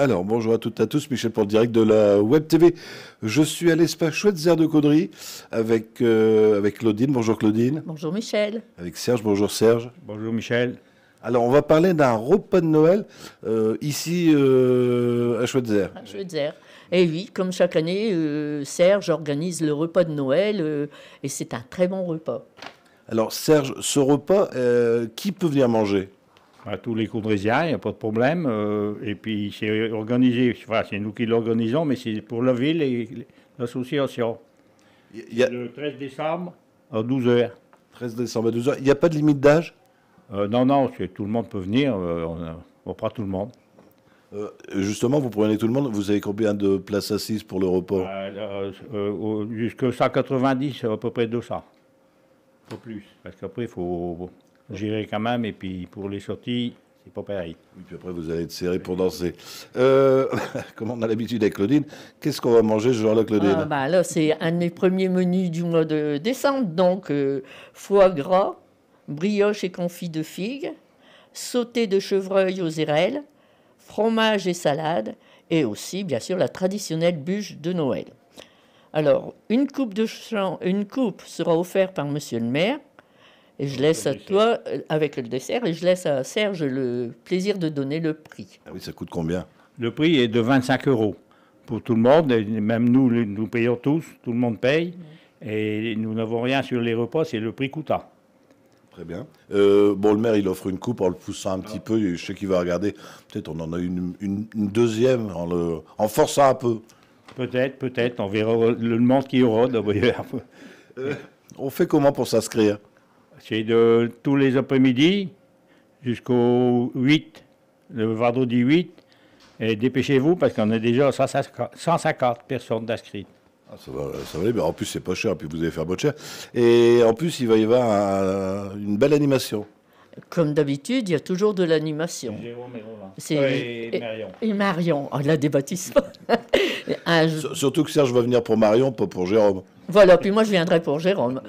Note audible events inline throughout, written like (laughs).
Alors, bonjour à toutes et à tous, Michel pour le direct de la Web TV. Je suis à l'espace Schweitzer de Caudry avec, euh, avec Claudine. Bonjour Claudine. Bonjour Michel. Avec Serge. Bonjour Serge. Bonjour Michel. Alors, on va parler d'un repas de Noël euh, ici euh, à Schweitzer. À Schweitzer. Et eh oui, comme chaque année, Serge organise le repas de Noël et c'est un très bon repas. Alors, Serge, ce repas, qui peut venir manger à tous les Condrésiens, il n'y a pas de problème. Euh, et puis c'est organisé, enfin, c'est nous qui l'organisons, mais c'est pour la ville et l'association. Le 13 décembre à 12h. 13 décembre à 12h. Il n'y a pas de limite d'âge euh, Non, non, tout le monde peut venir, euh, on, prend tout le monde. justement, vous prenez tout le monde, vous avez combien de places assises pour le report Jusque 190, à peu près 200. Pas plus, parce qu'après, il faut J'irai quand même. Et puis pour les sorties, c'est pas pareil. Et puis après, vous allez être serré pour danser. Euh, (laughs) comme on a l'habitude avec Claudine, qu'est-ce qu'on va manger ce jour-là, Claudine ah, bah, Là, c'est un de mes premiers menus du mois de décembre. Donc, euh, foie gras, brioche et confit de figues, sauté de chevreuil aux érelles, fromage et salade, et aussi, bien sûr, la traditionnelle bûche de Noël. Alors, une coupe, de une coupe sera offerte par Monsieur le maire, et je laisse à toi, euh, avec le dessert, et je laisse à Serge le plaisir de donner le prix. Ah oui, ça coûte combien Le prix est de 25 euros pour tout le monde, même nous, nous payons tous, tout le monde paye, et nous n'avons rien sur les repas, c'est le prix coûtant. Très bien. Euh, bon, le maire, il offre une coupe en le poussant un petit peu, je sais qu'il va regarder. Peut-être on en a une, deuxième en, le, en forçant un peu. Peut-être, peut-être, on verra le monde qui aura. Euh, on fait comment pour s'inscrire c'est de tous les après-midi jusqu'au 8, le vendredi 8. Et dépêchez-vous parce qu'on a déjà 150 personnes d'inscrits. Ah, ça, va, aller, en plus c'est pas cher, puis vous allez faire votre cher. Et en plus il va y avoir une belle animation. Comme d'habitude, il y a toujours de l'animation. Jérôme et et Marion. Et Marion, On a des Surtout que Serge va venir pour Marion, pas pour Jérôme. Voilà, puis moi je viendrai pour Jérôme.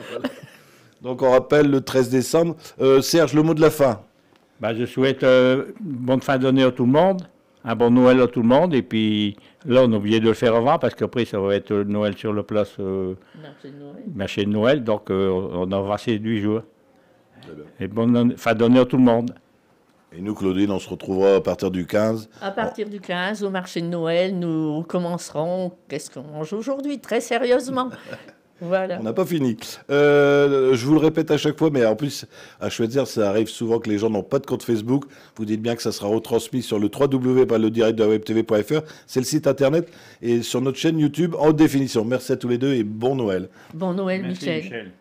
Donc on rappelle le 13 décembre. Euh, Serge, le mot de la fin. Bah, je souhaite euh, bonne fin d'année à tout le monde, un bon Noël à tout le monde. Et puis là, on a oublié de le faire avant parce qu'après, ça va être Noël sur le place. Euh, marché, de Noël. Donc on aura huit jours. Et bonne fin d'année à tout le monde. Et nous, Claudine, on se retrouvera à partir du 15. À partir du 15, au marché de Noël, nous commencerons. Qu'est-ce qu'on mange aujourd'hui Très sérieusement. (laughs) Voilà. On n'a pas fini. Euh, je vous le répète à chaque fois, mais en plus, à Schweitzer, ça arrive souvent que les gens n'ont pas de compte Facebook. Vous dites bien que ça sera retransmis sur le www.ledirect.webtv.fr. C'est le site internet et sur notre chaîne YouTube en définition. Merci à tous les deux et bon Noël. Bon Noël, Michel.